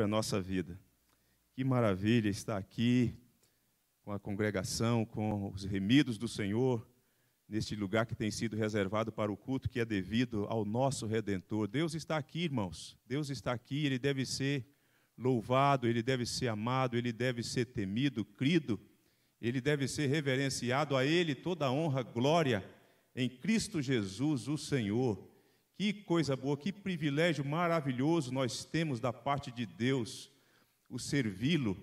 para a nossa vida. Que maravilha estar aqui com a congregação, com os remidos do Senhor, neste lugar que tem sido reservado para o culto que é devido ao nosso Redentor. Deus está aqui, irmãos. Deus está aqui, ele deve ser louvado, ele deve ser amado, ele deve ser temido, crido, ele deve ser reverenciado. A ele toda a honra, glória em Cristo Jesus, o Senhor. Que coisa boa, que privilégio maravilhoso nós temos da parte de Deus, o servi-lo.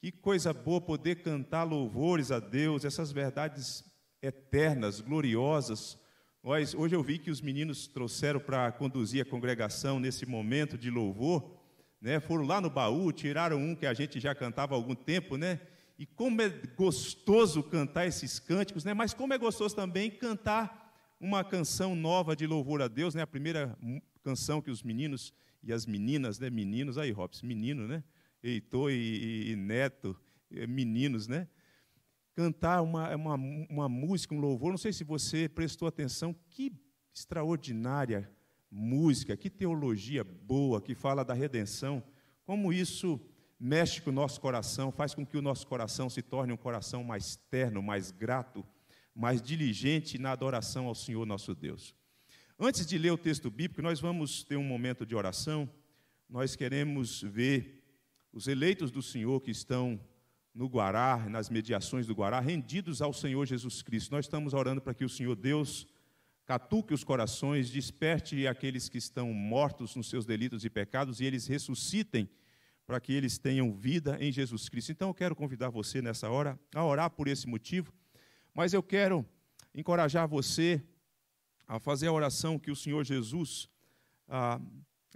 Que coisa boa poder cantar louvores a Deus, essas verdades eternas, gloriosas. Nós, hoje eu vi que os meninos trouxeram para conduzir a congregação nesse momento de louvor, né? Foram lá no baú, tiraram um que a gente já cantava há algum tempo, né? E como é gostoso cantar esses cânticos, né? Mas como é gostoso também cantar uma canção nova de louvor a Deus, né? A primeira canção que os meninos e as meninas, né? Meninos, aí, Robson, menino, né? Heitor e, e, e Neto, eh, meninos, né? Cantar uma, uma, uma música, um louvor. Não sei se você prestou atenção, que extraordinária música, que teologia boa, que fala da redenção. Como isso mexe com o nosso coração, faz com que o nosso coração se torne um coração mais terno, mais grato mas diligente na adoração ao Senhor nosso Deus. Antes de ler o texto bíblico, nós vamos ter um momento de oração. Nós queremos ver os eleitos do Senhor que estão no Guará, nas mediações do Guará, rendidos ao Senhor Jesus Cristo. Nós estamos orando para que o Senhor Deus catuque os corações, desperte aqueles que estão mortos nos seus delitos e pecados e eles ressuscitem para que eles tenham vida em Jesus Cristo. Então eu quero convidar você nessa hora a orar por esse motivo mas eu quero encorajar você a fazer a oração que o Senhor Jesus ah,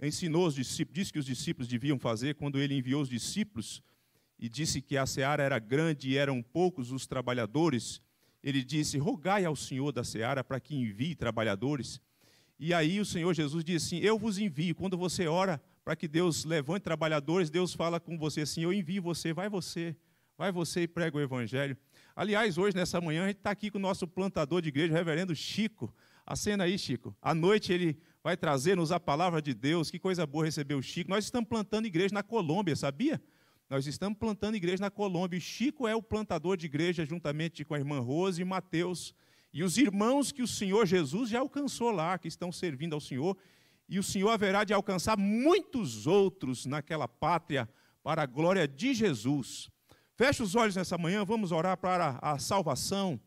ensinou os discípulos, disse que os discípulos deviam fazer quando ele enviou os discípulos e disse que a seara era grande e eram poucos os trabalhadores. Ele disse: Rogai ao Senhor da seara para que envie trabalhadores. E aí o Senhor Jesus disse assim: Eu vos envio. Quando você ora para que Deus levante trabalhadores, Deus fala com você assim: Eu envio você, vai você, vai você e prega o evangelho. Aliás, hoje, nessa manhã, a gente está aqui com o nosso plantador de igreja, o reverendo Chico. Acena aí, Chico. À noite ele vai trazer-nos a palavra de Deus. Que coisa boa receber o Chico. Nós estamos plantando igreja na Colômbia, sabia? Nós estamos plantando igreja na Colômbia. O Chico é o plantador de igreja, juntamente com a irmã Rose e Mateus. E os irmãos que o Senhor Jesus já alcançou lá, que estão servindo ao Senhor. E o Senhor haverá de alcançar muitos outros naquela pátria, para a glória de Jesus. Feche os olhos nessa manhã, vamos orar para a salvação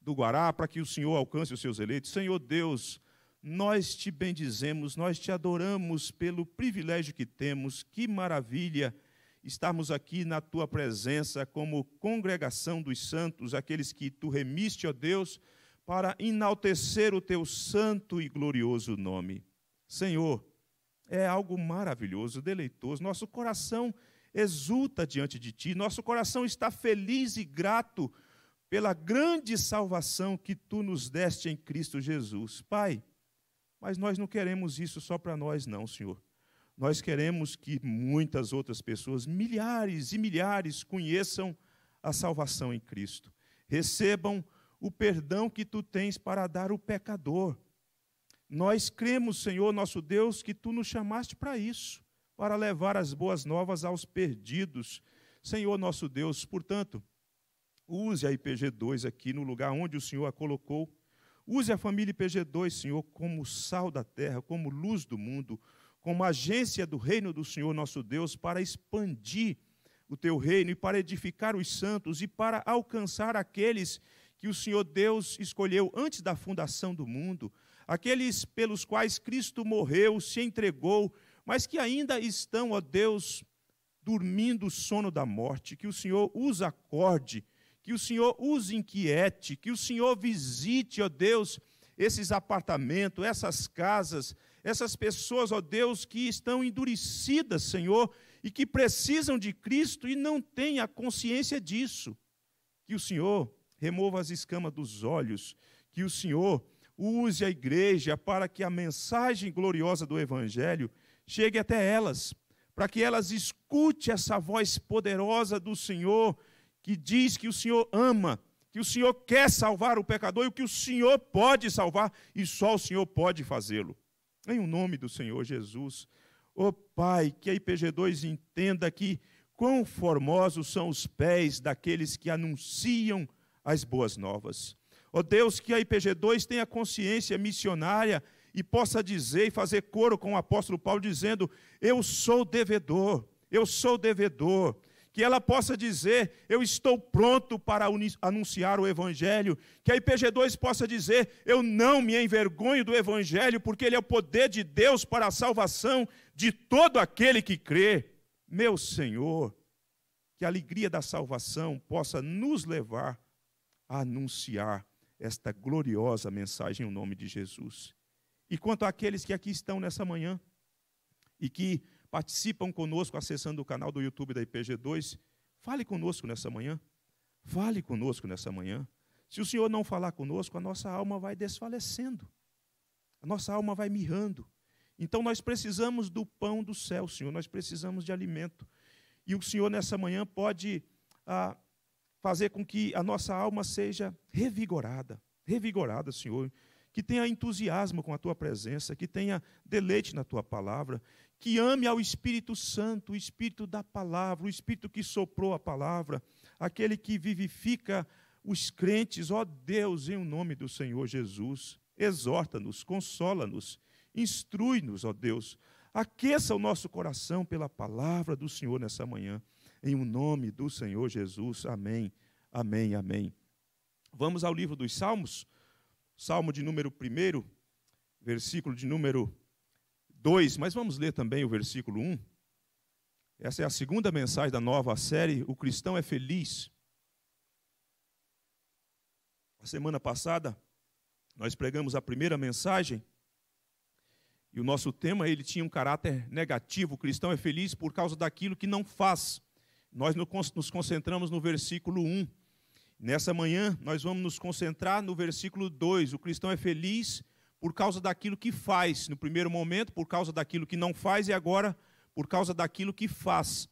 do Guará, para que o Senhor alcance os seus eleitos. Senhor Deus, nós te bendizemos, nós te adoramos pelo privilégio que temos. Que maravilha estarmos aqui na tua presença como congregação dos santos, aqueles que tu remiste, ó Deus, para enaltecer o teu santo e glorioso nome. Senhor, é algo maravilhoso, deleitoso. Nosso coração exulta diante de ti, nosso coração está feliz e grato pela grande salvação que tu nos deste em Cristo Jesus. Pai, mas nós não queremos isso só para nós, não, Senhor. Nós queremos que muitas outras pessoas, milhares e milhares, conheçam a salvação em Cristo, recebam o perdão que tu tens para dar ao pecador. Nós cremos, Senhor, nosso Deus, que tu nos chamaste para isso para levar as boas novas aos perdidos. Senhor nosso Deus, portanto, use a IPG2 aqui no lugar onde o Senhor a colocou. Use a família IPG2, Senhor, como sal da terra, como luz do mundo, como agência do reino do Senhor nosso Deus para expandir o teu reino e para edificar os santos e para alcançar aqueles que o Senhor Deus escolheu antes da fundação do mundo, aqueles pelos quais Cristo morreu, se entregou mas que ainda estão, ó Deus, dormindo o sono da morte, que o Senhor os acorde, que o Senhor os inquiete, que o Senhor visite, ó Deus, esses apartamentos, essas casas, essas pessoas, ó Deus, que estão endurecidas, Senhor, e que precisam de Cristo e não têm a consciência disso. Que o Senhor remova as escamas dos olhos, que o Senhor use a igreja para que a mensagem gloriosa do Evangelho chegue até elas, para que elas escute essa voz poderosa do Senhor que diz que o Senhor ama, que o Senhor quer salvar o pecador e o que o Senhor pode salvar e só o Senhor pode fazê-lo. Em o nome do Senhor Jesus, ó oh Pai, que a IPG2 entenda que quão formosos são os pés daqueles que anunciam as boas novas. Ó oh Deus, que a IPG2 tenha consciência missionária e possa dizer e fazer coro com o apóstolo Paulo, dizendo: Eu sou devedor, eu sou devedor. Que ela possa dizer: Eu estou pronto para anunciar o Evangelho. Que a IPG2 possa dizer: Eu não me envergonho do Evangelho, porque ele é o poder de Deus para a salvação de todo aquele que crê. Meu Senhor, que a alegria da salvação possa nos levar a anunciar esta gloriosa mensagem em nome de Jesus e quanto àqueles que aqui estão nessa manhã e que participam conosco acessando o canal do YouTube da IPG2, fale conosco nessa manhã. Fale conosco nessa manhã. Se o Senhor não falar conosco, a nossa alma vai desfalecendo. A nossa alma vai mirrando. Então nós precisamos do pão do céu, Senhor, nós precisamos de alimento. E o Senhor nessa manhã pode ah, fazer com que a nossa alma seja revigorada, revigorada, Senhor, que tenha entusiasmo com a tua presença, que tenha deleite na tua palavra, que ame ao Espírito Santo, o Espírito da palavra, o Espírito que soprou a palavra, aquele que vivifica os crentes, ó Deus, em o nome do Senhor Jesus. Exorta-nos, consola-nos, instrui-nos, ó Deus. Aqueça o nosso coração pela palavra do Senhor nessa manhã, em o nome do Senhor Jesus. Amém, amém, amém. Vamos ao livro dos Salmos Salmo de número 1, versículo de número 2, mas vamos ler também o versículo 1. Essa é a segunda mensagem da nova série, O Cristão é Feliz. A semana passada, nós pregamos a primeira mensagem e o nosso tema ele tinha um caráter negativo. O cristão é feliz por causa daquilo que não faz. Nós nos concentramos no versículo 1 Nessa manhã, nós vamos nos concentrar no versículo 2. O cristão é feliz por causa daquilo que faz, no primeiro momento, por causa daquilo que não faz, e agora, por causa daquilo que faz.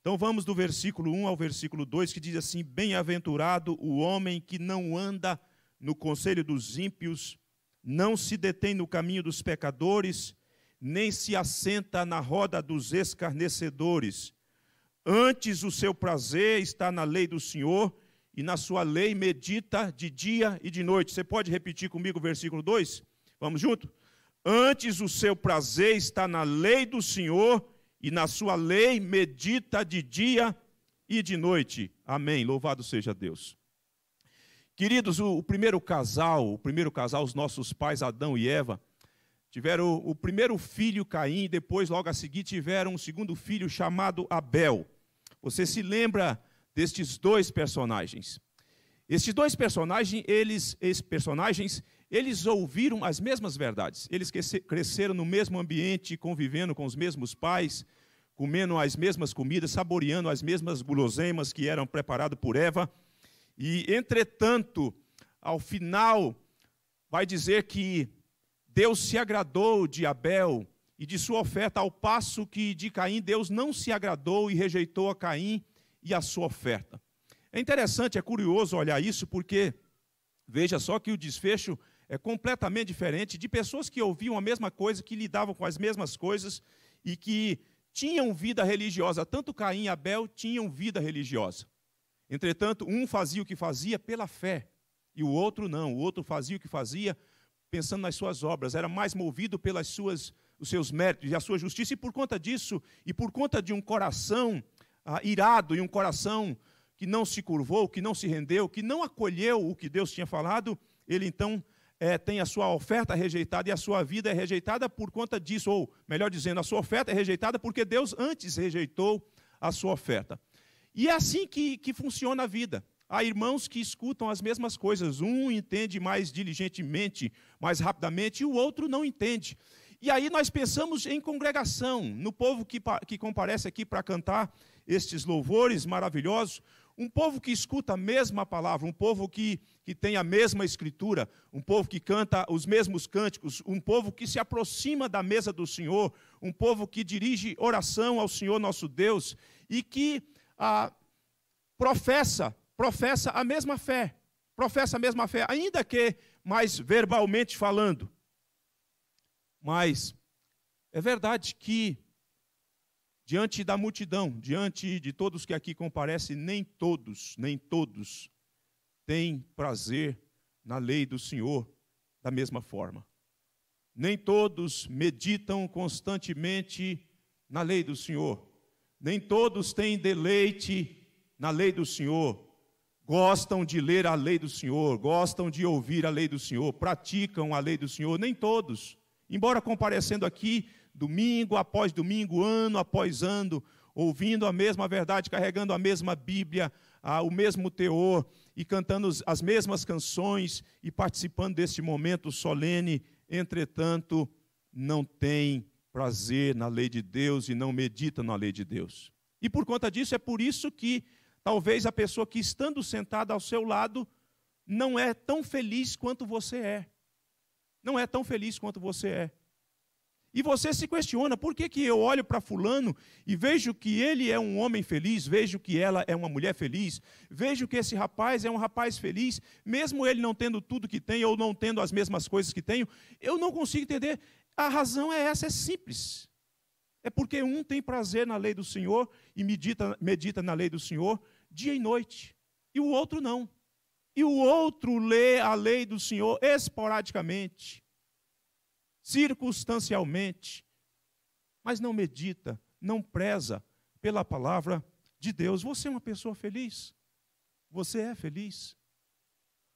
Então vamos do versículo 1 ao versículo 2, que diz assim: Bem-aventurado o homem que não anda no conselho dos ímpios, não se detém no caminho dos pecadores, nem se assenta na roda dos escarnecedores. Antes o seu prazer está na lei do Senhor e na sua lei medita de dia e de noite. Você pode repetir comigo o versículo 2? Vamos junto? Antes o seu prazer está na lei do Senhor, e na sua lei medita de dia e de noite. Amém. Louvado seja Deus. Queridos, o, o primeiro casal, o primeiro casal, os nossos pais Adão e Eva, tiveram o, o primeiro filho Caim, e depois, logo a seguir, tiveram um segundo filho chamado Abel. Você se lembra destes dois personagens. Estes dois personagens, eles, esses personagens, eles ouviram as mesmas verdades. Eles cresceram no mesmo ambiente, convivendo com os mesmos pais, comendo as mesmas comidas, saboreando as mesmas guloseimas que eram preparadas por Eva. E, entretanto, ao final, vai dizer que Deus se agradou de Abel e de sua oferta, ao passo que de Caim Deus não se agradou e rejeitou a Caim e a sua oferta. É interessante, é curioso olhar isso, porque veja só que o desfecho é completamente diferente de pessoas que ouviam a mesma coisa, que lidavam com as mesmas coisas e que tinham vida religiosa. Tanto Caim e Abel tinham vida religiosa. Entretanto, um fazia o que fazia pela fé e o outro não. O outro fazia o que fazia pensando nas suas obras, era mais movido pelas suas os seus méritos e a sua justiça, e por conta disso, e por conta de um coração ah, irado e um coração que não se curvou, que não se rendeu, que não acolheu o que Deus tinha falado, ele então é, tem a sua oferta rejeitada e a sua vida é rejeitada por conta disso, ou melhor dizendo, a sua oferta é rejeitada porque Deus antes rejeitou a sua oferta. E é assim que, que funciona a vida. Há irmãos que escutam as mesmas coisas. Um entende mais diligentemente, mais rapidamente, e o outro não entende. E aí nós pensamos em congregação, no povo que, que comparece aqui para cantar estes louvores maravilhosos, um povo que escuta a mesma palavra, um povo que, que tem a mesma escritura, um povo que canta os mesmos cânticos, um povo que se aproxima da mesa do Senhor, um povo que dirige oração ao Senhor nosso Deus e que ah, professa, professa a mesma fé, professa a mesma fé, ainda que mais verbalmente falando. Mas é verdade que diante da multidão, diante de todos que aqui comparecem, nem todos, nem todos têm prazer na lei do Senhor da mesma forma. Nem todos meditam constantemente na lei do Senhor. Nem todos têm deleite na lei do Senhor. Gostam de ler a lei do Senhor, gostam de ouvir a lei do Senhor, praticam a lei do Senhor, nem todos. Embora comparecendo aqui, domingo após domingo, ano após ano, ouvindo a mesma verdade, carregando a mesma Bíblia, o mesmo teor e cantando as mesmas canções e participando deste momento solene, entretanto, não tem prazer na lei de Deus e não medita na lei de Deus. E por conta disso, é por isso que talvez a pessoa que estando sentada ao seu lado não é tão feliz quanto você é. Não é tão feliz quanto você é. E você se questiona: por que, que eu olho para Fulano e vejo que ele é um homem feliz, vejo que ela é uma mulher feliz, vejo que esse rapaz é um rapaz feliz, mesmo ele não tendo tudo que tem ou não tendo as mesmas coisas que tenho, eu não consigo entender. A razão é essa, é simples. É porque um tem prazer na lei do Senhor e medita, medita na lei do Senhor dia e noite, e o outro não. E o outro lê a lei do Senhor esporadicamente circunstancialmente, mas não medita, não preza pela palavra de Deus. Você é uma pessoa feliz? Você é feliz?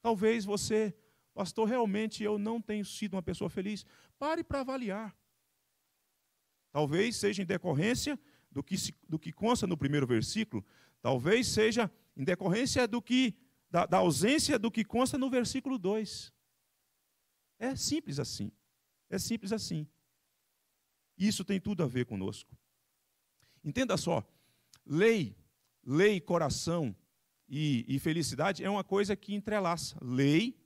Talvez você, pastor, realmente eu não tenho sido uma pessoa feliz. Pare para avaliar. Talvez seja em decorrência do que, do que consta no primeiro versículo, talvez seja em decorrência do que da, da ausência do que consta no versículo 2. É simples assim. É simples assim. Isso tem tudo a ver conosco. Entenda só: lei, lei, coração e, e felicidade é uma coisa que entrelaça. Lei,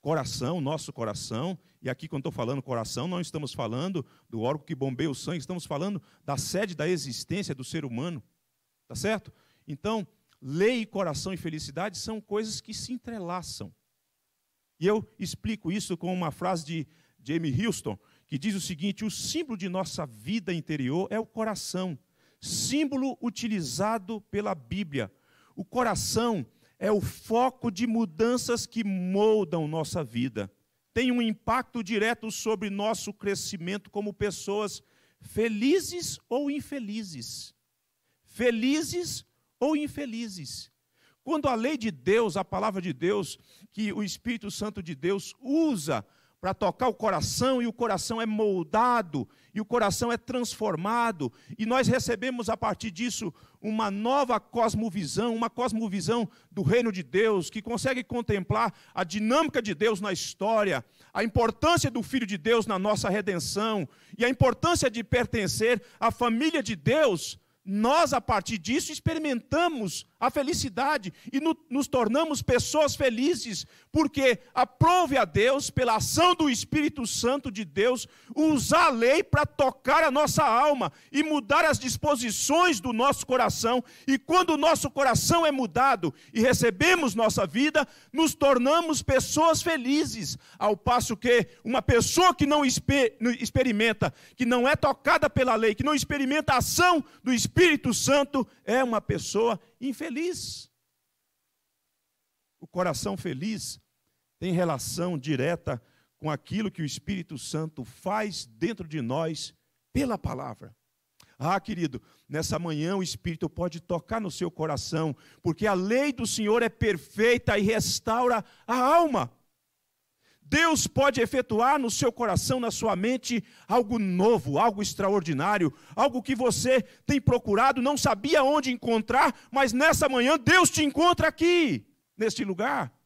coração, nosso coração, e aqui quando estou falando coração, não estamos falando do órgão que bombeia o sangue, estamos falando da sede da existência do ser humano. Tá certo? Então, lei, coração e felicidade são coisas que se entrelaçam. E eu explico isso com uma frase de Jamie Houston, que diz o seguinte: o símbolo de nossa vida interior é o coração, símbolo utilizado pela Bíblia. O coração é o foco de mudanças que moldam nossa vida. Tem um impacto direto sobre nosso crescimento como pessoas felizes ou infelizes. Felizes ou infelizes. Quando a lei de Deus, a palavra de Deus, que o Espírito Santo de Deus usa para tocar o coração, e o coração é moldado, e o coração é transformado, e nós recebemos a partir disso uma nova cosmovisão, uma cosmovisão do reino de Deus, que consegue contemplar a dinâmica de Deus na história, a importância do Filho de Deus na nossa redenção, e a importância de pertencer à família de Deus. Nós, a partir disso, experimentamos a felicidade e no, nos tornamos pessoas felizes, porque aprove a Deus, pela ação do Espírito Santo de Deus, usar a lei para tocar a nossa alma e mudar as disposições do nosso coração. E quando o nosso coração é mudado e recebemos nossa vida, nos tornamos pessoas felizes, ao passo que uma pessoa que não experimenta, que não é tocada pela lei, que não experimenta a ação do Espírito Santo, é uma pessoa infeliz infeliz. O coração feliz tem relação direta com aquilo que o Espírito Santo faz dentro de nós pela palavra. Ah, querido, nessa manhã o Espírito pode tocar no seu coração, porque a lei do Senhor é perfeita e restaura a alma. Deus pode efetuar no seu coração, na sua mente, algo novo, algo extraordinário, algo que você tem procurado, não sabia onde encontrar, mas nessa manhã Deus te encontra aqui, neste lugar,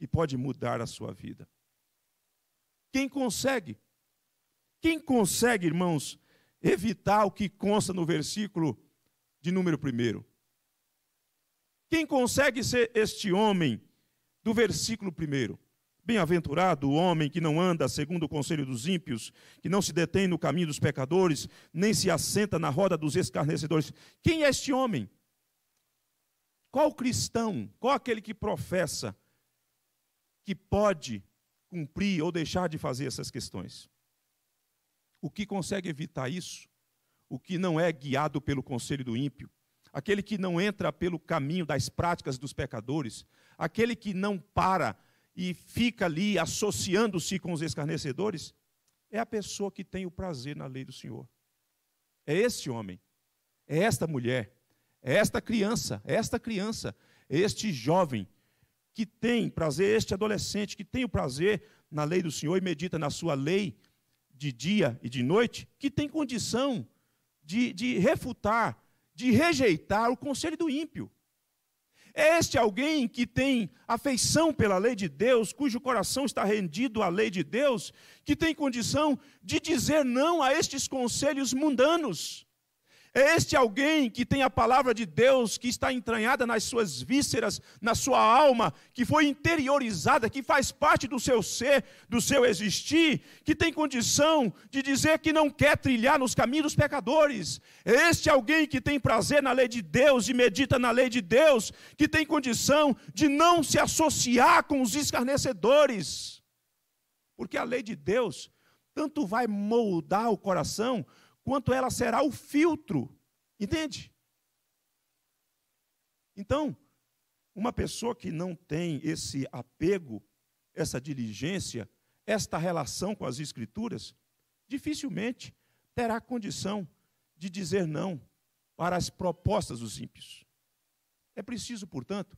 e pode mudar a sua vida. Quem consegue? Quem consegue, irmãos, evitar o que consta no versículo de número 1? Quem consegue ser este homem? do versículo 1. Bem-aventurado o homem que não anda segundo o conselho dos ímpios, que não se detém no caminho dos pecadores, nem se assenta na roda dos escarnecedores. Quem é este homem? Qual cristão, qual aquele que professa que pode cumprir ou deixar de fazer essas questões? O que consegue evitar isso? O que não é guiado pelo conselho do ímpio? Aquele que não entra pelo caminho das práticas dos pecadores, aquele que não para e fica ali associando-se com os escarnecedores, é a pessoa que tem o prazer na lei do Senhor. É este homem, é esta mulher, é esta criança, é esta criança, é este jovem que tem prazer, este adolescente que tem o prazer na lei do Senhor e medita na sua lei de dia e de noite, que tem condição de, de refutar, de rejeitar o conselho do ímpio. É este alguém que tem afeição pela lei de Deus, cujo coração está rendido à lei de Deus, que tem condição de dizer não a estes conselhos mundanos é este alguém que tem a palavra de Deus, que está entranhada nas suas vísceras, na sua alma, que foi interiorizada, que faz parte do seu ser, do seu existir, que tem condição de dizer que não quer trilhar nos caminhos dos pecadores. É este alguém que tem prazer na lei de Deus e medita na lei de Deus, que tem condição de não se associar com os escarnecedores. Porque a lei de Deus tanto vai moldar o coração quanto ela será o filtro. Entende? Então, uma pessoa que não tem esse apego, essa diligência, esta relação com as Escrituras, dificilmente terá condição de dizer não para as propostas dos ímpios. É preciso, portanto,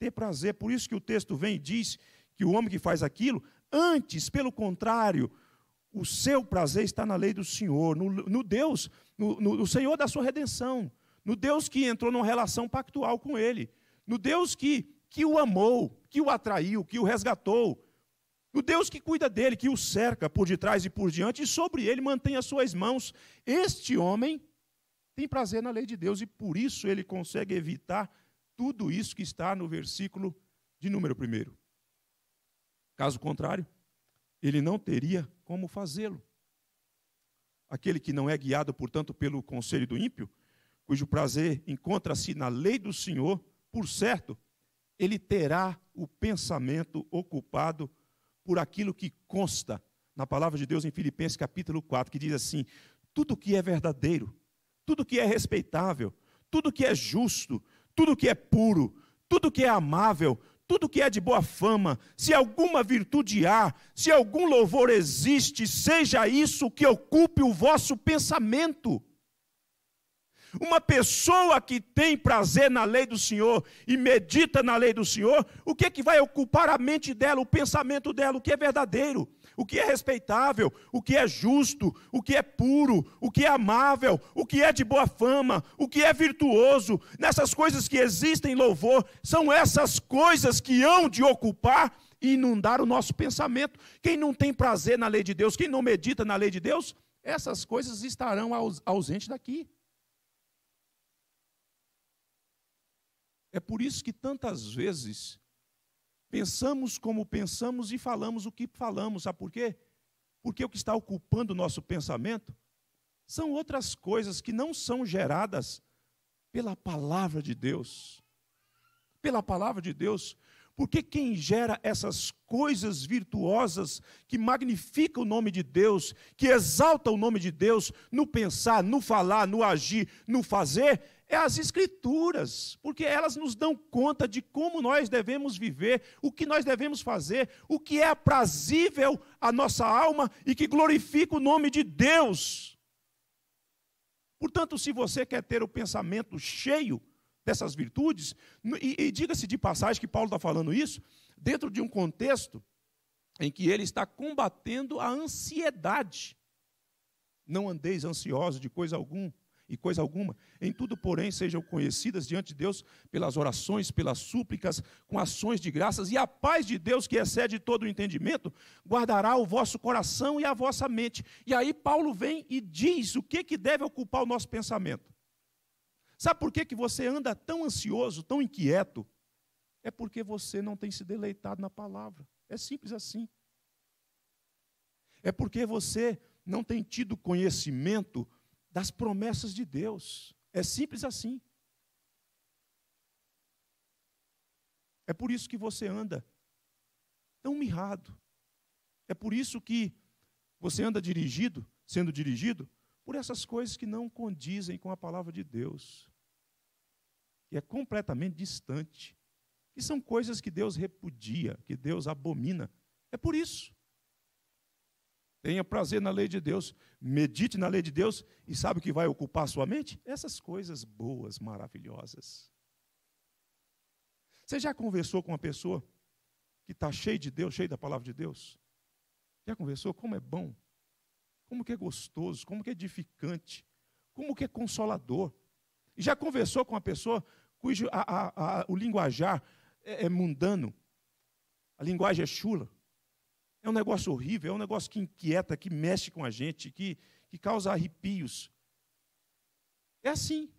ter prazer. Por isso que o texto vem e diz que o homem que faz aquilo, antes, pelo contrário, o seu prazer está na lei do Senhor, no, no Deus, no, no Senhor da sua redenção, no Deus que entrou numa relação pactual com Ele, no Deus que, que o amou, que o atraiu, que o resgatou, no Deus que cuida dele, que o cerca por detrás e por diante, e sobre ele mantém as suas mãos. Este homem tem prazer na lei de Deus e por isso ele consegue evitar tudo isso que está no versículo de número primeiro. Caso contrário, ele não teria como fazê-lo. Aquele que não é guiado, portanto, pelo conselho do ímpio, cujo prazer encontra-se na lei do Senhor, por certo, ele terá o pensamento ocupado por aquilo que consta na palavra de Deus em Filipenses capítulo 4, que diz assim: tudo que é verdadeiro, tudo que é respeitável, tudo que é justo, tudo que é puro, tudo que é amável, tudo que é de boa fama, se alguma virtude há, se algum louvor existe, seja isso que ocupe o vosso pensamento. Uma pessoa que tem prazer na lei do Senhor e medita na lei do Senhor, o que é que vai ocupar a mente dela, o pensamento dela, o que é verdadeiro, o que é respeitável, o que é justo, o que é puro, o que é amável, o que é de boa fama, o que é virtuoso, nessas coisas que existem louvor, são essas coisas que hão de ocupar e inundar o nosso pensamento. Quem não tem prazer na lei de Deus, quem não medita na lei de Deus, essas coisas estarão aus ausentes daqui. É por isso que tantas vezes pensamos como pensamos e falamos o que falamos. Sabe por quê? Porque o que está ocupando o nosso pensamento são outras coisas que não são geradas pela palavra de Deus. Pela palavra de Deus. Porque quem gera essas coisas virtuosas que magnifica o nome de Deus, que exalta o nome de Deus no pensar, no falar, no agir, no fazer, é as Escrituras, porque elas nos dão conta de como nós devemos viver, o que nós devemos fazer, o que é aprazível à nossa alma e que glorifica o nome de Deus. Portanto, se você quer ter o pensamento cheio dessas virtudes, e, e diga-se de passagem que Paulo está falando isso, dentro de um contexto em que ele está combatendo a ansiedade. Não andeis ansiosos de coisa alguma e coisa alguma. Em tudo, porém, sejam conhecidas diante de Deus pelas orações, pelas súplicas, com ações de graças, e a paz de Deus, que excede todo o entendimento, guardará o vosso coração e a vossa mente. E aí Paulo vem e diz o que, que deve ocupar o nosso pensamento. Sabe por que, que você anda tão ansioso, tão inquieto? É porque você não tem se deleitado na palavra. É simples assim. É porque você não tem tido conhecimento das promessas de Deus. É simples assim. É por isso que você anda tão mirrado. É por isso que você anda dirigido, sendo dirigido, por essas coisas que não condizem com a palavra de Deus. E é completamente distante. que são coisas que Deus repudia, que Deus abomina. É por isso. Tenha prazer na lei de Deus, medite na lei de Deus e sabe o que vai ocupar sua mente? Essas coisas boas, maravilhosas. Você já conversou com uma pessoa que está cheia de Deus, cheia da palavra de Deus? Já conversou? Como é bom, como que é gostoso, como que é edificante, como que é consolador. E já conversou com uma pessoa cujo a, a, a, o linguajar é, é mundano, a linguagem é chula? É um negócio horrível, é um negócio que inquieta, que mexe com a gente, que, que causa arrepios. É assim.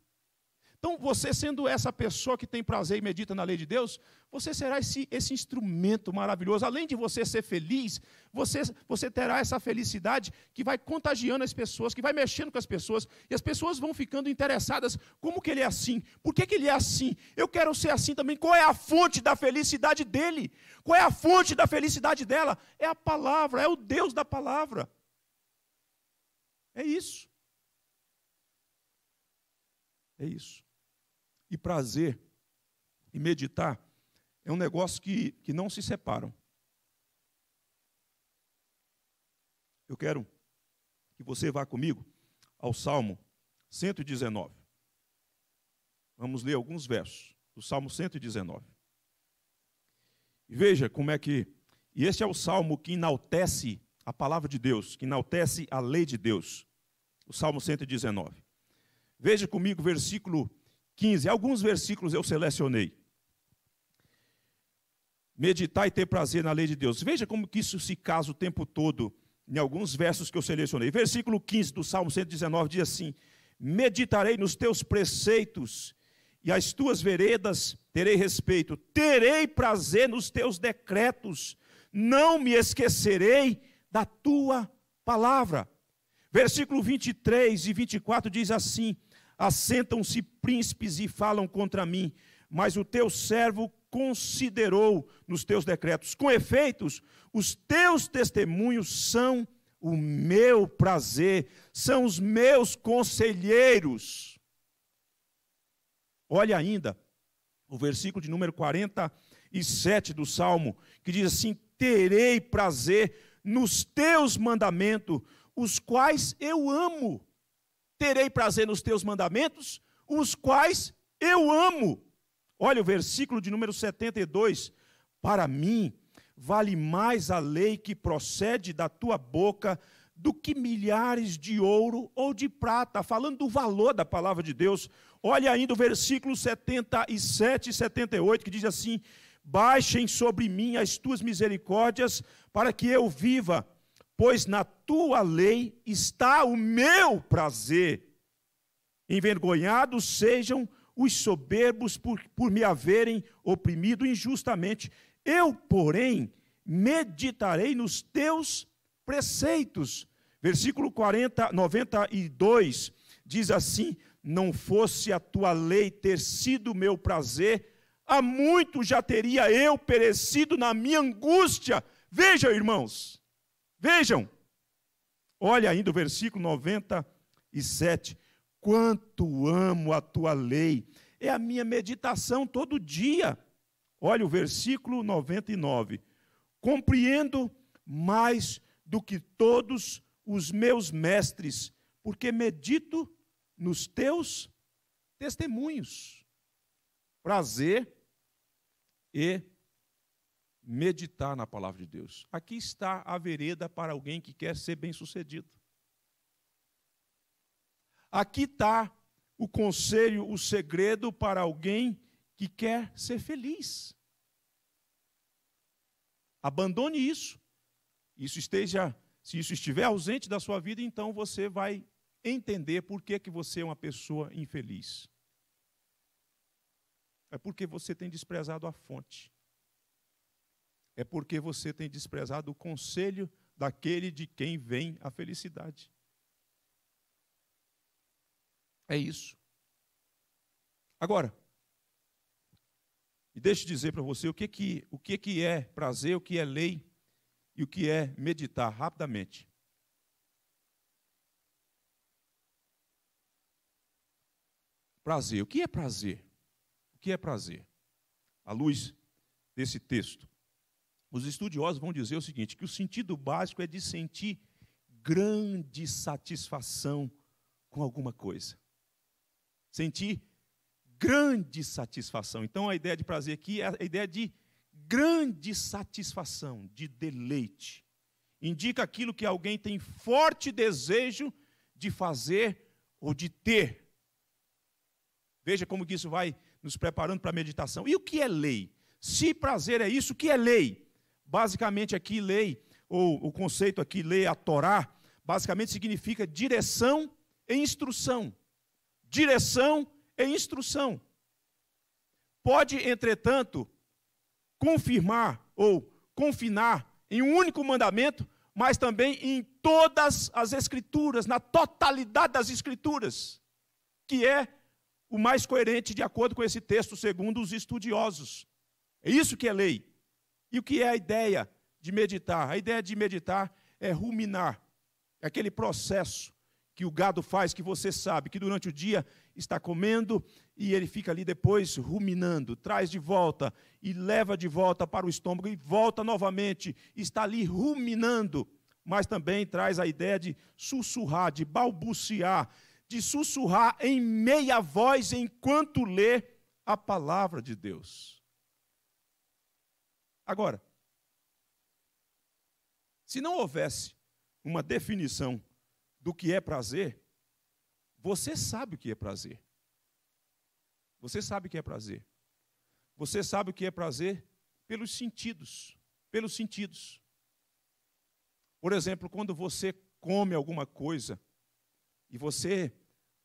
Então, você sendo essa pessoa que tem prazer e medita na lei de Deus, você será esse, esse instrumento maravilhoso. Além de você ser feliz, você, você terá essa felicidade que vai contagiando as pessoas, que vai mexendo com as pessoas, e as pessoas vão ficando interessadas. Como que ele é assim? Por que, que ele é assim? Eu quero ser assim também. Qual é a fonte da felicidade dele? Qual é a fonte da felicidade dela? É a palavra, é o Deus da palavra. É isso. É isso e prazer e meditar é um negócio que, que não se separam. Eu quero que você vá comigo ao Salmo 119. Vamos ler alguns versos do Salmo 119. E veja como é que. E este é o salmo que enaltece a palavra de Deus, que enaltece a lei de Deus. O Salmo 119. Veja comigo, versículo 15. Alguns versículos eu selecionei. Meditar e ter prazer na lei de Deus. Veja como que isso se casa o tempo todo em alguns versos que eu selecionei. Versículo 15 do Salmo 119 diz assim: Meditarei nos teus preceitos e as tuas veredas terei respeito, terei prazer nos teus decretos, não me esquecerei da tua palavra. Versículo 23 e 24 diz assim: assentam-se príncipes e falam contra mim, mas o teu servo considerou nos teus decretos. Com efeitos, os teus testemunhos são o meu prazer, são os meus conselheiros. Olha ainda o versículo de número 47 do Salmo, que diz assim: Terei prazer nos teus mandamentos, os quais eu amo terei prazer nos teus mandamentos, os quais eu amo. Olha o versículo de número 72. Para mim, vale mais a lei que procede da tua boca do que milhares de ouro ou de prata, falando do valor da palavra de Deus. Olha ainda o versículo 77 e 78, que diz assim: Baixem sobre mim as tuas misericórdias, para que eu viva pois na tua lei está o meu prazer. Envergonhados sejam os soberbos por, por me haverem oprimido injustamente. Eu, porém, meditarei nos teus preceitos. Versículo 40, 92 diz assim: Não fosse a tua lei ter sido meu prazer, há muito já teria eu perecido na minha angústia. Veja, irmãos, Vejam, olha ainda o versículo 97. Quanto amo a tua lei, é a minha meditação todo dia. Olha o versículo 99. Compreendo mais do que todos os meus mestres, porque medito nos teus testemunhos. Prazer e meditar na palavra de Deus. Aqui está a vereda para alguém que quer ser bem-sucedido. Aqui está o conselho, o segredo para alguém que quer ser feliz. Abandone isso. Isso esteja, se isso estiver ausente da sua vida, então você vai entender por que, que você é uma pessoa infeliz. É porque você tem desprezado a fonte é porque você tem desprezado o conselho daquele de quem vem a felicidade. É isso. Agora, e deixe dizer para você o que que, o que que é prazer, o que é lei e o que é meditar rapidamente. Prazer. O que é prazer? O que é prazer? À luz desse texto. Os estudiosos vão dizer o seguinte: que o sentido básico é de sentir grande satisfação com alguma coisa. Sentir grande satisfação. Então, a ideia de prazer aqui é a ideia de grande satisfação, de deleite. Indica aquilo que alguém tem forte desejo de fazer ou de ter. Veja como que isso vai nos preparando para a meditação. E o que é lei? Se prazer é isso, o que é lei? Basicamente, aqui, lei, ou o conceito aqui, lei, a Torá, basicamente significa direção e instrução. Direção e instrução. Pode, entretanto, confirmar ou confinar em um único mandamento, mas também em todas as escrituras, na totalidade das escrituras, que é o mais coerente de acordo com esse texto, segundo os estudiosos. É isso que é lei. E o que é a ideia de meditar? A ideia de meditar é ruminar. É aquele processo que o gado faz, que você sabe, que durante o dia está comendo e ele fica ali depois ruminando, traz de volta e leva de volta para o estômago e volta novamente, está ali ruminando, mas também traz a ideia de sussurrar, de balbuciar, de sussurrar em meia voz enquanto lê a palavra de Deus. Agora, se não houvesse uma definição do que é prazer, você sabe o que é prazer. Você sabe o que é prazer. Você sabe o que é prazer pelos sentidos, pelos sentidos. Por exemplo, quando você come alguma coisa e você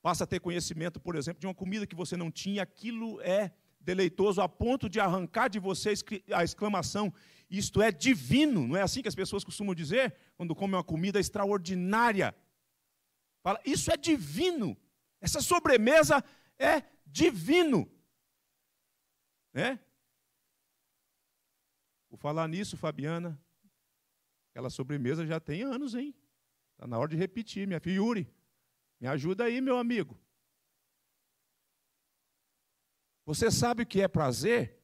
passa a ter conhecimento, por exemplo, de uma comida que você não tinha, aquilo é deleitoso a ponto de arrancar de vocês a exclamação: isto é divino. Não é assim que as pessoas costumam dizer quando comem uma comida extraordinária? Fala, isso é divino. Essa sobremesa é divino. Né? Por falar nisso, Fabiana, aquela sobremesa já tem anos, hein? Está na hora de repetir, minha filha Yuri. Me ajuda aí, meu amigo. Você sabe o que é prazer?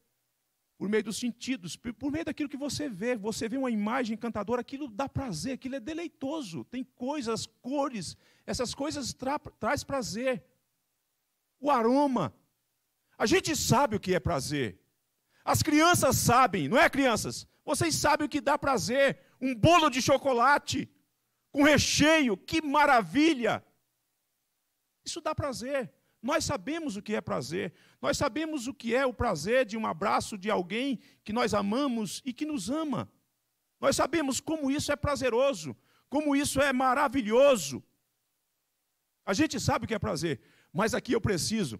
Por meio dos sentidos, por meio daquilo que você vê. Você vê uma imagem encantadora, aquilo dá prazer, aquilo é deleitoso. Tem coisas, cores, essas coisas tra traz prazer. O aroma. A gente sabe o que é prazer. As crianças sabem, não é, crianças? Vocês sabem o que dá prazer. Um bolo de chocolate com recheio, que maravilha! Isso dá prazer. Nós sabemos o que é prazer. Nós sabemos o que é o prazer de um abraço de alguém que nós amamos e que nos ama. Nós sabemos como isso é prazeroso, como isso é maravilhoso. A gente sabe o que é prazer, mas aqui eu preciso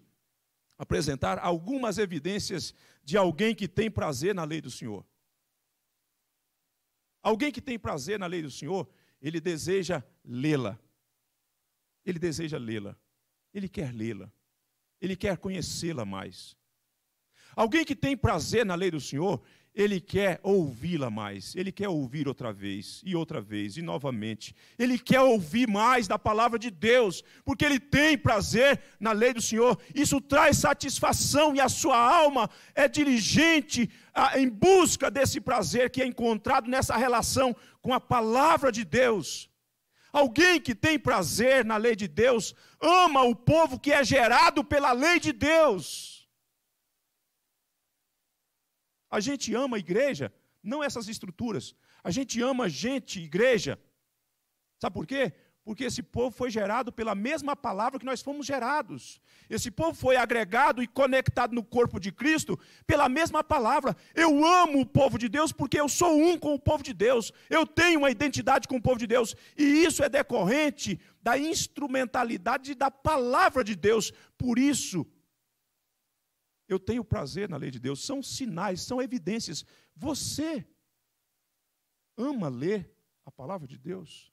apresentar algumas evidências de alguém que tem prazer na lei do Senhor. Alguém que tem prazer na lei do Senhor, ele deseja lê-la. Ele deseja lê-la ele quer lê-la, ele quer conhecê-la mais. Alguém que tem prazer na lei do Senhor, ele quer ouvi-la mais, ele quer ouvir outra vez, e outra vez, e novamente. Ele quer ouvir mais da palavra de Deus, porque ele tem prazer na lei do Senhor. Isso traz satisfação e a sua alma é diligente em busca desse prazer que é encontrado nessa relação com a palavra de Deus. Alguém que tem prazer na lei de Deus ama o povo que é gerado pela lei de Deus. A gente ama a igreja, não essas estruturas. A gente ama gente, igreja. Sabe por quê? Porque esse povo foi gerado pela mesma palavra que nós fomos gerados. Esse povo foi agregado e conectado no corpo de Cristo pela mesma palavra. Eu amo o povo de Deus porque eu sou um com o povo de Deus. Eu tenho uma identidade com o povo de Deus. E isso é decorrente da instrumentalidade da palavra de Deus. Por isso, eu tenho prazer na lei de Deus. São sinais, são evidências. Você ama ler a palavra de Deus?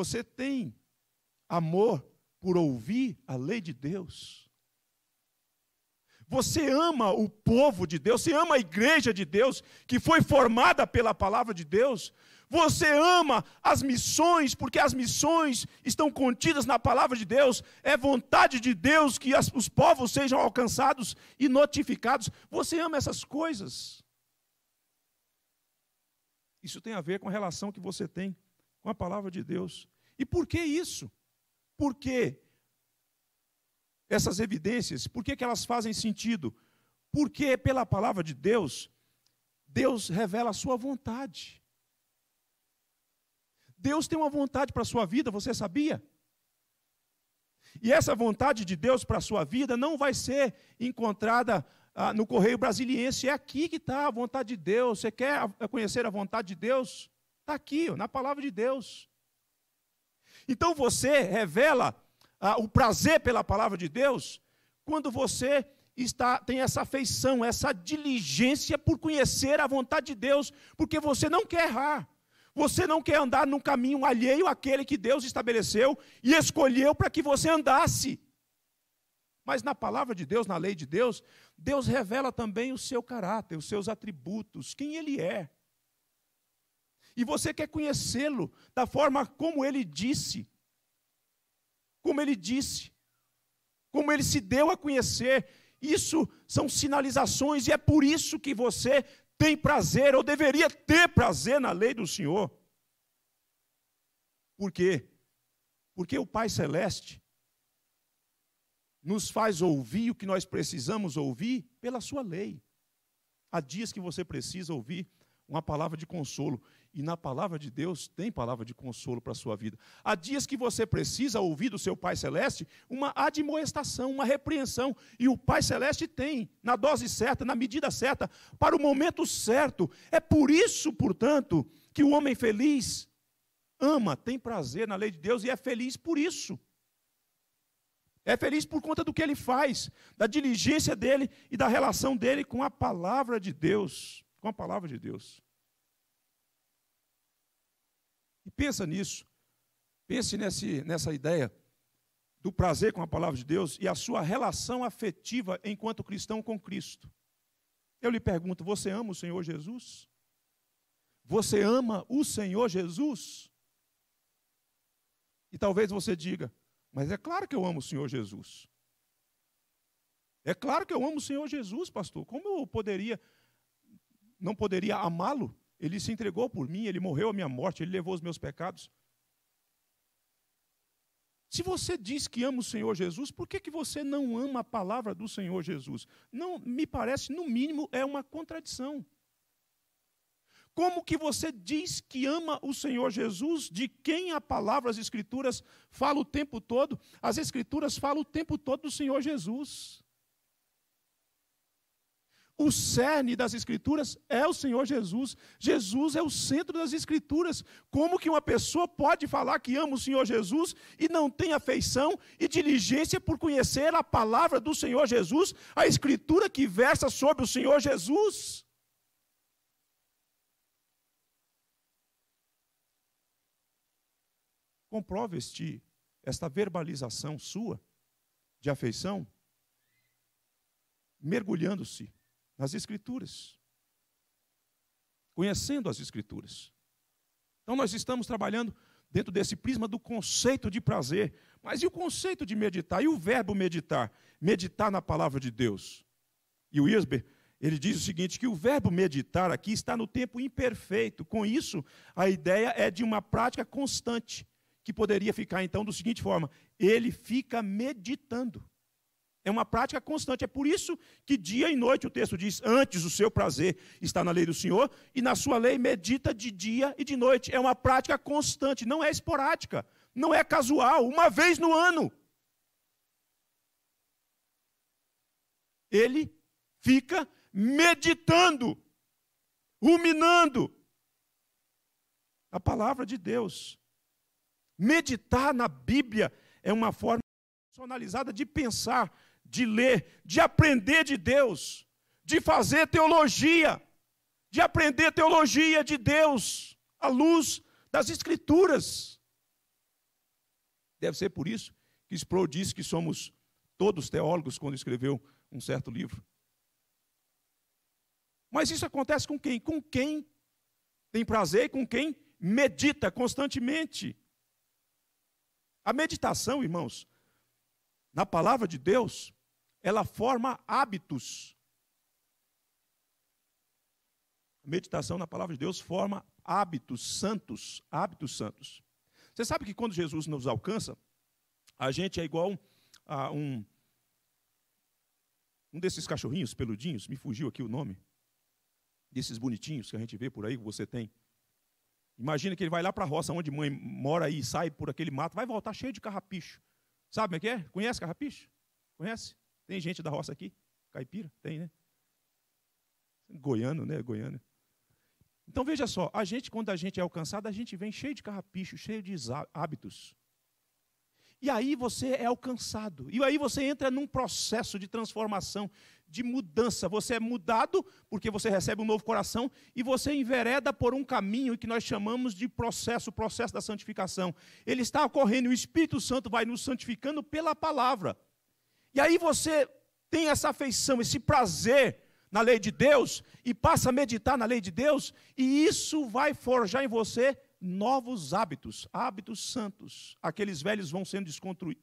Você tem amor por ouvir a lei de Deus? Você ama o povo de Deus, você ama a igreja de Deus, que foi formada pela palavra de Deus. Você ama as missões, porque as missões estão contidas na palavra de Deus. É vontade de Deus que as, os povos sejam alcançados e notificados. Você ama essas coisas. Isso tem a ver com a relação que você tem com a palavra de Deus. E por que isso? Por que essas evidências? Por que, que elas fazem sentido? Porque pela palavra de Deus, Deus revela a sua vontade. Deus tem uma vontade para a sua vida, você sabia? E essa vontade de Deus para a sua vida não vai ser encontrada ah, no Correio Brasiliense. É aqui que está a vontade de Deus. Você quer conhecer a vontade de Deus? Está aqui, na palavra de Deus. Então você revela ah, o prazer pela palavra de Deus quando você está tem essa afeição, essa diligência por conhecer a vontade de Deus, porque você não quer errar. Você não quer andar num caminho alheio àquele que Deus estabeleceu e escolheu para que você andasse. Mas na palavra de Deus, na lei de Deus, Deus revela também o seu caráter, os seus atributos, quem ele é e você quer conhecê-lo da forma como ele disse. Como ele disse. Como ele se deu a conhecer. Isso são sinalizações e é por isso que você tem prazer ou deveria ter prazer na lei do Senhor. Por quê? Porque o Pai Celeste nos faz ouvir o que nós precisamos ouvir pela sua lei. Há dias que você precisa ouvir uma palavra de consolo. E na palavra de Deus tem palavra de consolo para a sua vida. Há dias que você precisa ouvir do seu Pai Celeste uma admoestação, uma repreensão. E o Pai Celeste tem, na dose certa, na medida certa, para o momento certo. É por isso, portanto, que o homem feliz ama, tem prazer na lei de Deus e é feliz por isso. É feliz por conta do que ele faz, da diligência dele e da relação dele com a palavra de Deus. Com a palavra de Deus. E pensa nisso. Pense nesse, nessa ideia do prazer com a palavra de Deus e a sua relação afetiva enquanto cristão com Cristo. Eu lhe pergunto: você ama o Senhor Jesus? Você ama o Senhor Jesus? E talvez você diga: mas é claro que eu amo o Senhor Jesus. É claro que eu amo o Senhor Jesus, pastor. Como eu poderia não poderia amá-lo? Ele se entregou por mim, ele morreu a minha morte, ele levou os meus pecados. Se você diz que ama o Senhor Jesus, por que, que você não ama a palavra do Senhor Jesus? Não, me parece, no mínimo, é uma contradição. Como que você diz que ama o Senhor Jesus, de quem a palavra, as Escrituras fala o tempo todo? As Escrituras falam o tempo todo do Senhor Jesus. O cerne das Escrituras é o Senhor Jesus. Jesus é o centro das Escrituras. Como que uma pessoa pode falar que ama o Senhor Jesus e não tem afeição e diligência por conhecer a palavra do Senhor Jesus, a Escritura que versa sobre o Senhor Jesus? Comprova este, esta verbalização sua de afeição, mergulhando-se nas Escrituras. Conhecendo as Escrituras. Então, nós estamos trabalhando dentro desse prisma do conceito de prazer. Mas e o conceito de meditar? E o verbo meditar? Meditar na palavra de Deus. E o Isber, ele diz o seguinte: que o verbo meditar aqui está no tempo imperfeito. Com isso, a ideia é de uma prática constante, que poderia ficar então do seguinte forma: ele fica meditando. É uma prática constante. É por isso que dia e noite o texto diz: antes o seu prazer está na lei do Senhor, e na sua lei medita de dia e de noite. É uma prática constante, não é esporádica, não é casual, uma vez no ano. Ele fica meditando, ruminando a palavra de Deus. Meditar na Bíblia é uma forma personalizada de pensar de ler, de aprender de Deus, de fazer teologia, de aprender teologia de Deus, à luz das Escrituras. Deve ser por isso que Sproul disse que somos todos teólogos quando escreveu um certo livro. Mas isso acontece com quem? Com quem tem prazer e com quem medita constantemente. A meditação, irmãos, na palavra de Deus, ela forma hábitos. A meditação na palavra de Deus forma hábitos santos, hábitos santos. Você sabe que quando Jesus nos alcança, a gente é igual a um um desses cachorrinhos peludinhos, me fugiu aqui o nome, desses bonitinhos que a gente vê por aí, que você tem. Imagina que ele vai lá para a roça onde mãe mora aí, sai por aquele mato, vai voltar cheio de carrapicho. Sabe como é que é? Conhece carrapicho? Conhece? Tem gente da roça aqui? Caipira? Tem, né? Goiano, né? Goiânia. Então veja só, a gente, quando a gente é alcançado, a gente vem cheio de carrapicho, cheio de hábitos. E aí você é alcançado. E aí você entra num processo de transformação, de mudança. Você é mudado porque você recebe um novo coração e você envereda por um caminho que nós chamamos de processo, o processo da santificação. Ele está ocorrendo, o Espírito Santo vai nos santificando pela palavra. E aí você tem essa afeição, esse prazer na lei de Deus e passa a meditar na lei de Deus, e isso vai forjar em você novos hábitos, hábitos santos. Aqueles velhos vão sendo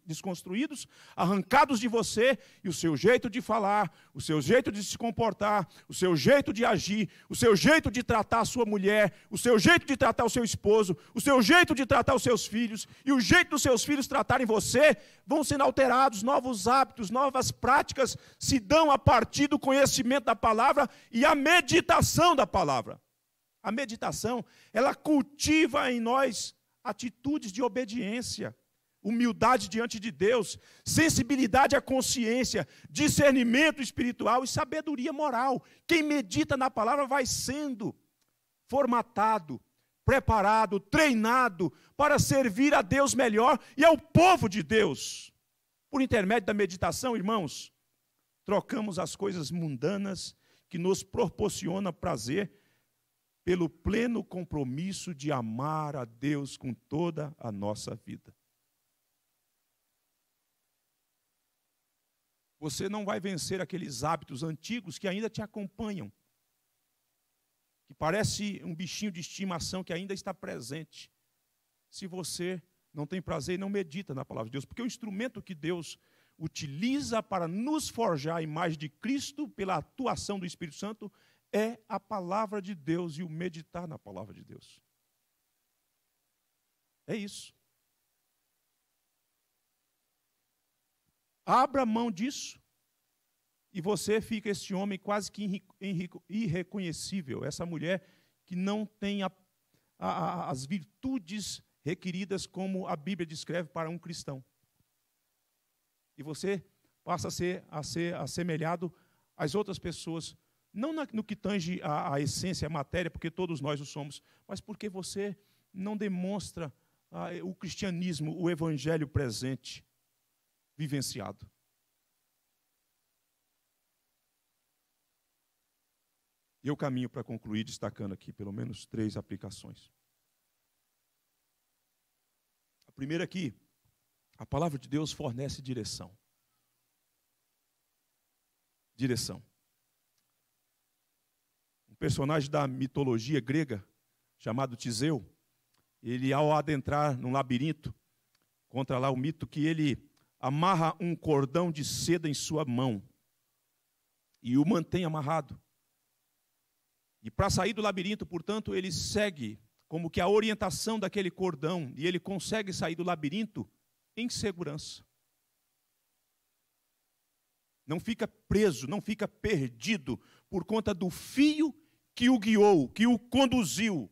desconstruídos, arrancados de você, e o seu jeito de falar, o seu jeito de se comportar, o seu jeito de agir, o seu jeito de tratar a sua mulher, o seu jeito de tratar o seu esposo, o seu jeito de tratar os seus filhos, e o jeito dos seus filhos tratarem você, vão sendo alterados, novos hábitos, novas práticas se dão a partir do conhecimento da palavra e a meditação da palavra a meditação, ela cultiva em nós atitudes de obediência, humildade diante de Deus, sensibilidade à consciência, discernimento espiritual e sabedoria moral. Quem medita na palavra vai sendo formatado, preparado, treinado para servir a Deus melhor e ao povo de Deus. Por intermédio da meditação, irmãos, trocamos as coisas mundanas que nos proporciona prazer pelo pleno compromisso de amar a Deus com toda a nossa vida. Você não vai vencer aqueles hábitos antigos que ainda te acompanham, que parece um bichinho de estimação que ainda está presente, se você não tem prazer e não medita na palavra de Deus, porque o instrumento que Deus utiliza para nos forjar a imagem de Cristo pela atuação do Espírito Santo é a palavra de Deus e o meditar na palavra de Deus. É isso. Abra mão disso e você fica esse homem quase que irreconhecível, essa mulher que não tem a, a, as virtudes requeridas como a Bíblia descreve para um cristão. E você passa a ser, a ser assemelhado às outras pessoas não no que tange a, a, essência, a matéria, porque todos nós o somos, mas porque você não demonstra ah, o cristianismo, o evangelho presente, vivenciado. E eu caminho para concluir destacando aqui pelo menos três aplicações. A primeira aqui, a palavra de Deus fornece direção. Direção personagem da mitologia grega, chamado Tiseu, ele, ao adentrar num labirinto, contra lá o mito que ele amarra um cordão de seda em sua mão e o mantém amarrado. E para sair do labirinto, portanto, ele segue como que a orientação daquele cordão e ele consegue sair do labirinto em segurança. Não fica preso, não fica perdido por conta do fio que o guiou, que o conduziu.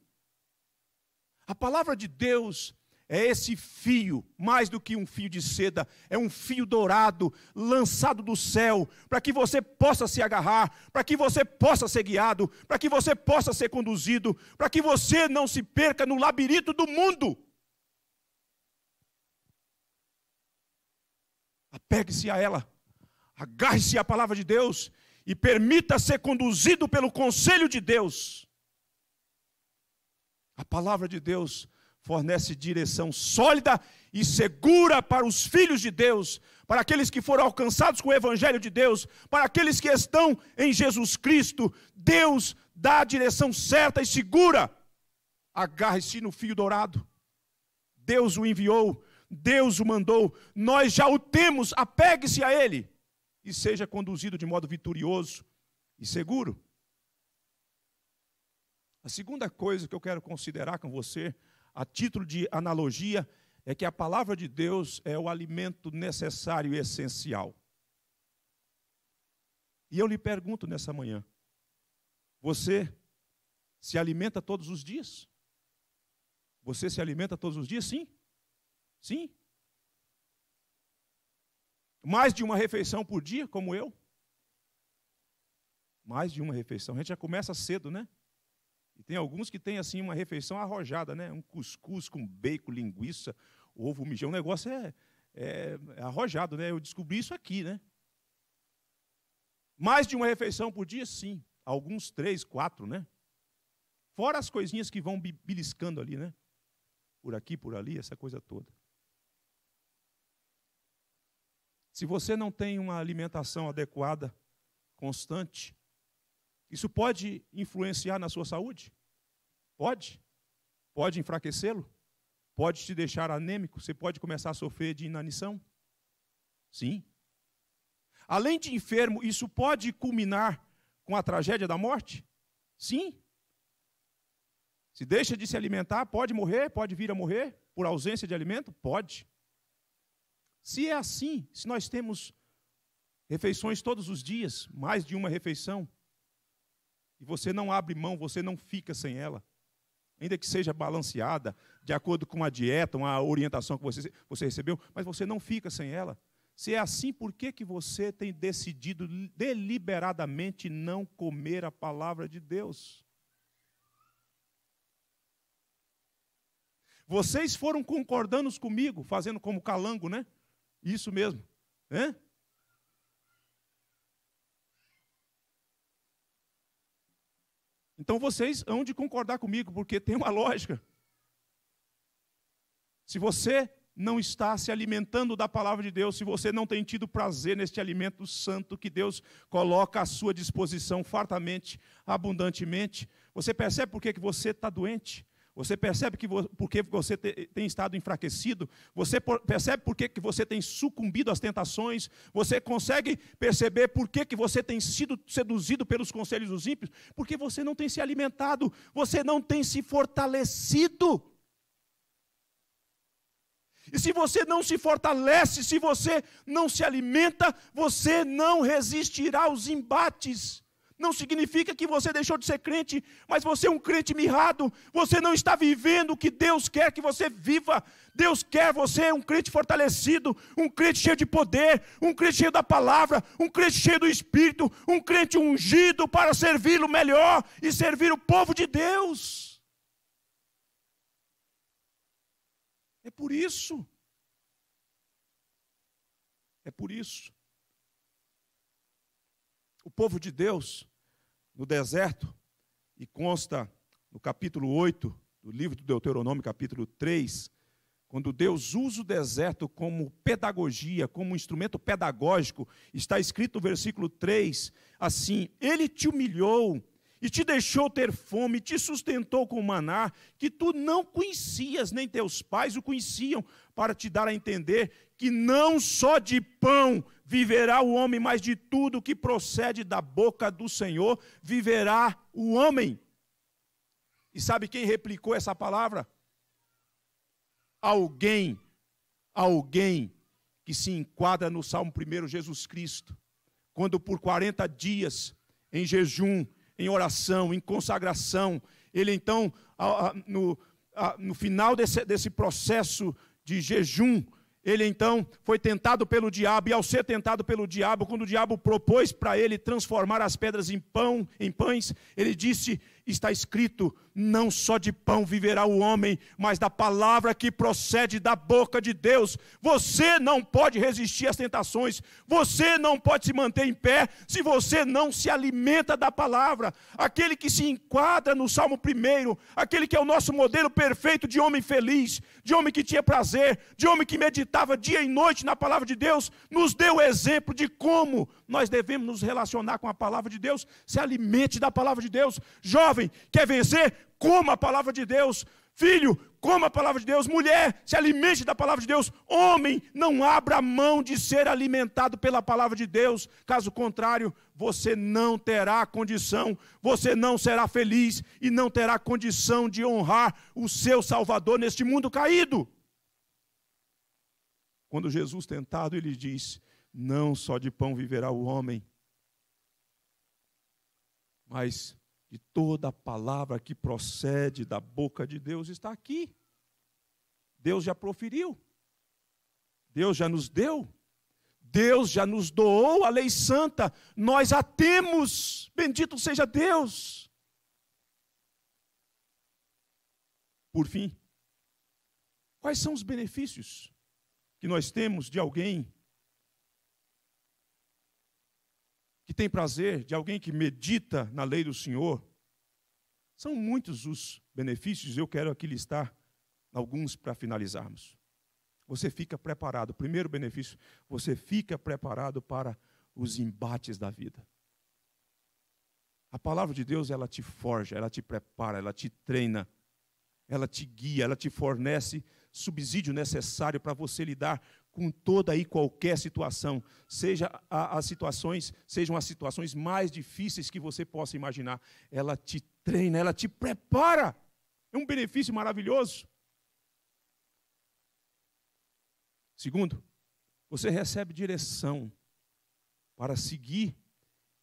A palavra de Deus é esse fio, mais do que um fio de seda, é um fio dourado lançado do céu, para que você possa se agarrar, para que você possa ser guiado, para que você possa ser conduzido, para que você não se perca no labirinto do mundo. Apegue-se a ela, agarre-se à palavra de Deus e permita ser conduzido pelo conselho de Deus. A palavra de Deus fornece direção sólida e segura para os filhos de Deus, para aqueles que foram alcançados com o Evangelho de Deus, para aqueles que estão em Jesus Cristo. Deus dá a direção certa e segura. Agarre-se no fio dourado. Deus o enviou, Deus o mandou, nós já o temos, apegue-se a Ele e seja conduzido de modo vitorioso e seguro. A segunda coisa que eu quero considerar com você, a título de analogia, é que a palavra de Deus é o alimento necessário e essencial. E eu lhe pergunto nessa manhã: você se alimenta todos os dias? Você se alimenta todos os dias? Sim. Sim. Mais de uma refeição por dia, como eu? Mais de uma refeição. A gente já começa cedo, né? E tem alguns que têm assim uma refeição arrojada, né? Um cuscuz com bacon, linguiça, ovo, mijão. O negócio é, é, é arrojado, né? Eu descobri isso aqui, né? Mais de uma refeição por dia, sim. Alguns três, quatro, né? Fora as coisinhas que vão beliscando ali, né? Por aqui, por ali, essa coisa toda. Se você não tem uma alimentação adequada, constante, isso pode influenciar na sua saúde? Pode. Pode enfraquecê-lo? Pode te deixar anêmico? Você pode começar a sofrer de inanição? Sim. Além de enfermo, isso pode culminar com a tragédia da morte? Sim. Se deixa de se alimentar, pode morrer, pode vir a morrer por ausência de alimento? Pode. Se é assim, se nós temos refeições todos os dias, mais de uma refeição, e você não abre mão, você não fica sem ela, ainda que seja balanceada, de acordo com a dieta, uma orientação que você, você recebeu, mas você não fica sem ela. Se é assim, por que, que você tem decidido deliberadamente não comer a palavra de Deus? Vocês foram concordando comigo, fazendo como calango, né? Isso mesmo. Hã? Então vocês hão de concordar comigo, porque tem uma lógica. Se você não está se alimentando da palavra de Deus, se você não tem tido prazer neste alimento santo que Deus coloca à sua disposição fartamente, abundantemente, você percebe por que você está doente? Você percebe que porque você tem estado enfraquecido, você percebe por que você tem sucumbido às tentações, você consegue perceber por que você tem sido seduzido pelos conselhos dos ímpios, porque você não tem se alimentado, você não tem se fortalecido. E se você não se fortalece, se você não se alimenta, você não resistirá aos embates não significa que você deixou de ser crente, mas você é um crente mirrado, você não está vivendo o que Deus quer que você viva. Deus quer você um crente fortalecido, um crente cheio de poder, um crente cheio da palavra, um crente cheio do espírito, um crente ungido para servi-lo melhor e servir o povo de Deus. É por isso. É por isso. O povo de Deus no deserto, e consta no capítulo 8 do livro do Deuteronômio, capítulo 3, quando Deus usa o deserto como pedagogia, como instrumento pedagógico, está escrito no versículo 3 assim: Ele te humilhou e te deixou ter fome, te sustentou com maná, que tu não conhecias, nem teus pais o conheciam, para te dar a entender que não só de pão Viverá o homem, mas de tudo que procede da boca do Senhor, viverá o homem. E sabe quem replicou essa palavra? Alguém, alguém que se enquadra no Salmo 1, Jesus Cristo, quando por 40 dias, em jejum, em oração, em consagração, ele então, no, no final desse, desse processo de jejum, ele então foi tentado pelo diabo, e ao ser tentado pelo diabo, quando o diabo propôs para ele transformar as pedras em pão, em pães, ele disse: "Está escrito: não só de pão viverá o homem, mas da palavra que procede da boca de Deus. Você não pode resistir às tentações, você não pode se manter em pé se você não se alimenta da palavra. Aquele que se enquadra no Salmo 1, aquele que é o nosso modelo perfeito de homem feliz, de homem que tinha prazer, de homem que meditava dia e noite na palavra de Deus, nos deu o exemplo de como nós devemos nos relacionar com a palavra de Deus. Se alimente da palavra de Deus. Jovem, quer vencer? coma a palavra de Deus. Filho, coma a palavra de Deus. Mulher, se alimente da palavra de Deus. Homem, não abra mão de ser alimentado pela palavra de Deus. Caso contrário, você não terá condição, você não será feliz e não terá condição de honrar o seu Salvador neste mundo caído. Quando Jesus tentado, ele diz: Não só de pão viverá o homem, mas de toda a palavra que procede da boca de Deus está aqui. Deus já proferiu. Deus já nos deu. Deus já nos doou a lei santa. Nós a temos. Bendito seja Deus. Por fim, quais são os benefícios que nós temos de alguém que tem prazer, de alguém que medita na lei do Senhor. São muitos os benefícios, eu quero aqui listar alguns para finalizarmos. Você fica preparado, primeiro benefício, você fica preparado para os embates da vida. A palavra de Deus, ela te forja, ela te prepara, ela te treina, ela te guia, ela te fornece subsídio necessário para você lidar com toda e qualquer situação, seja as situações, sejam as situações mais difíceis que você possa imaginar, ela te treina, ela te prepara. É um benefício maravilhoso. Segundo, você recebe direção para seguir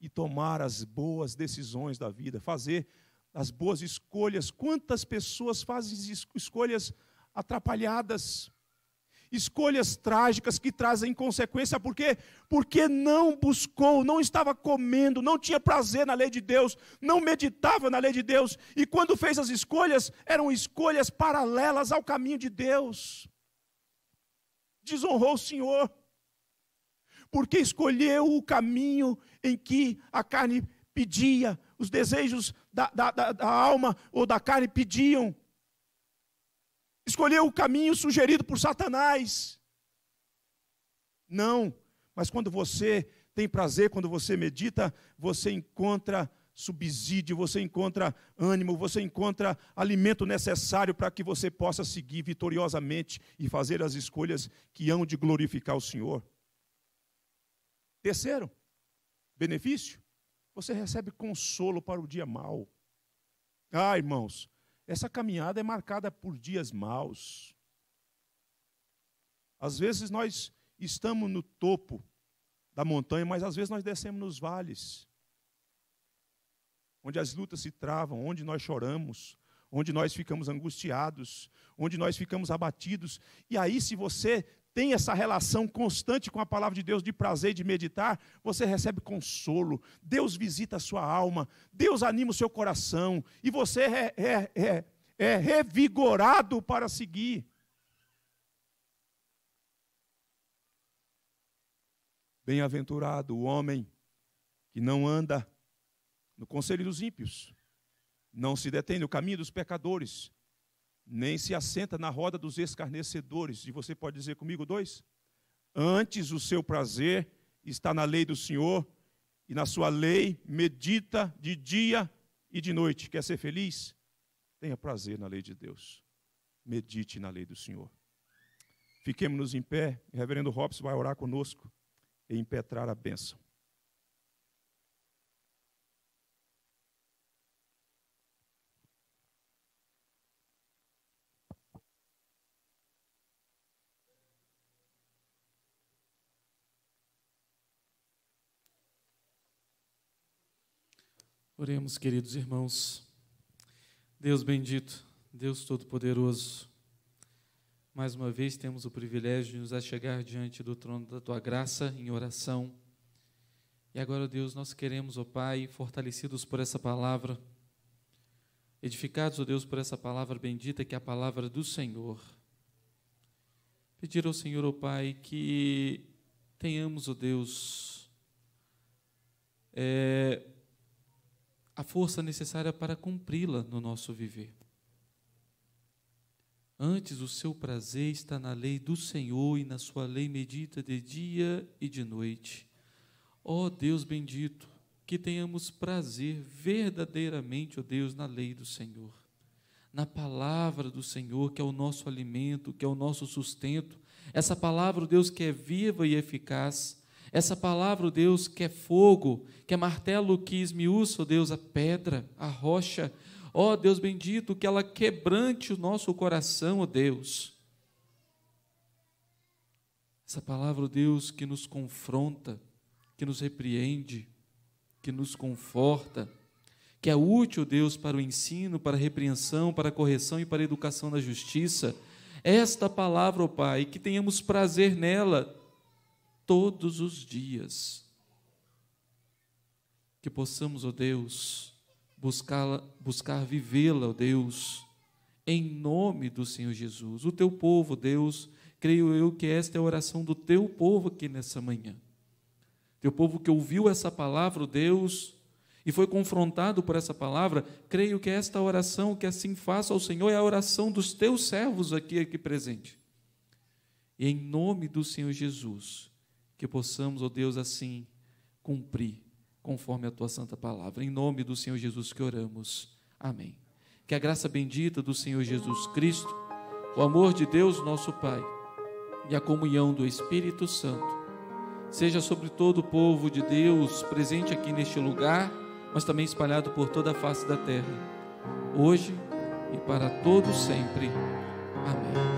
e tomar as boas decisões da vida, fazer as boas escolhas. Quantas pessoas fazem escolhas atrapalhadas? escolhas trágicas que trazem consequência, por quê? Porque não buscou, não estava comendo, não tinha prazer na lei de Deus, não meditava na lei de Deus, e quando fez as escolhas, eram escolhas paralelas ao caminho de Deus. Desonrou o Senhor, porque escolheu o caminho em que a carne pedia, os desejos da, da, da, da alma ou da carne pediam, Escolher o caminho sugerido por Satanás. Não, mas quando você tem prazer, quando você medita, você encontra subsídio, você encontra ânimo, você encontra alimento necessário para que você possa seguir vitoriosamente e fazer as escolhas que hão de glorificar o Senhor. Terceiro, benefício: você recebe consolo para o dia mau. Ah, irmãos, essa caminhada é marcada por dias maus. Às vezes nós estamos no topo da montanha, mas às vezes nós descemos nos vales, onde as lutas se travam, onde nós choramos, onde nós ficamos angustiados, onde nós ficamos abatidos. E aí, se você tem essa relação constante com a palavra de Deus, de prazer e de meditar, você recebe consolo. Deus visita a sua alma, Deus anima o seu coração, e você é, é, é, é revigorado para seguir. Bem-aventurado o homem que não anda no conselho dos ímpios, não se detém no caminho dos pecadores, nem se assenta na roda dos escarnecedores. E você pode dizer comigo dois? Antes o seu prazer está na lei do Senhor, e na sua lei medita de dia e de noite. Quer ser feliz? Tenha prazer na lei de Deus. Medite na lei do Senhor. Fiquemos-nos em pé, o reverendo Robson vai orar conosco e impetrar a bênção. Oremos, queridos irmãos. Deus bendito, Deus Todo-Poderoso, mais uma vez temos o privilégio de nos achegar diante do trono da tua graça em oração. E agora, Deus, nós queremos, ó Pai, fortalecidos por essa palavra, edificados, ó Deus, por essa palavra bendita que é a palavra do Senhor. Pedir ao Senhor, ó Pai, que tenhamos, ó Deus, é, a força necessária para cumpri-la no nosso viver. Antes, o seu prazer está na lei do Senhor e na sua lei medita de dia e de noite. Ó oh, Deus bendito, que tenhamos prazer verdadeiramente, ó oh Deus, na lei do Senhor, na palavra do Senhor, que é o nosso alimento, que é o nosso sustento. Essa palavra, oh Deus, que é viva e eficaz, essa palavra, Deus, que é fogo, que é martelo que esmiúça, ó Deus, a pedra, a rocha. Ó Deus bendito, que ela quebrante o nosso coração, ó Deus. Essa palavra, ó Deus, que nos confronta, que nos repreende, que nos conforta, que é útil, Deus, para o ensino, para a repreensão, para a correção e para a educação na justiça. Esta palavra, ó Pai, que tenhamos prazer nela, todos os dias. Que possamos, ó oh Deus, buscar buscar vivê-la, ó oh Deus, em nome do Senhor Jesus. O teu povo, Deus, creio eu que esta é a oração do teu povo aqui nessa manhã. Teu povo que ouviu essa palavra, oh Deus, e foi confrontado por essa palavra, creio que esta oração que assim faça ao Senhor é a oração dos teus servos aqui, aqui presente. E em nome do Senhor Jesus, que possamos, ó oh Deus, assim cumprir conforme a tua santa palavra. Em nome do Senhor Jesus que oramos. Amém. Que a graça bendita do Senhor Jesus Cristo, o amor de Deus, nosso Pai, e a comunhão do Espírito Santo seja sobre todo o povo de Deus presente aqui neste lugar, mas também espalhado por toda a face da terra, hoje e para todo sempre. Amém.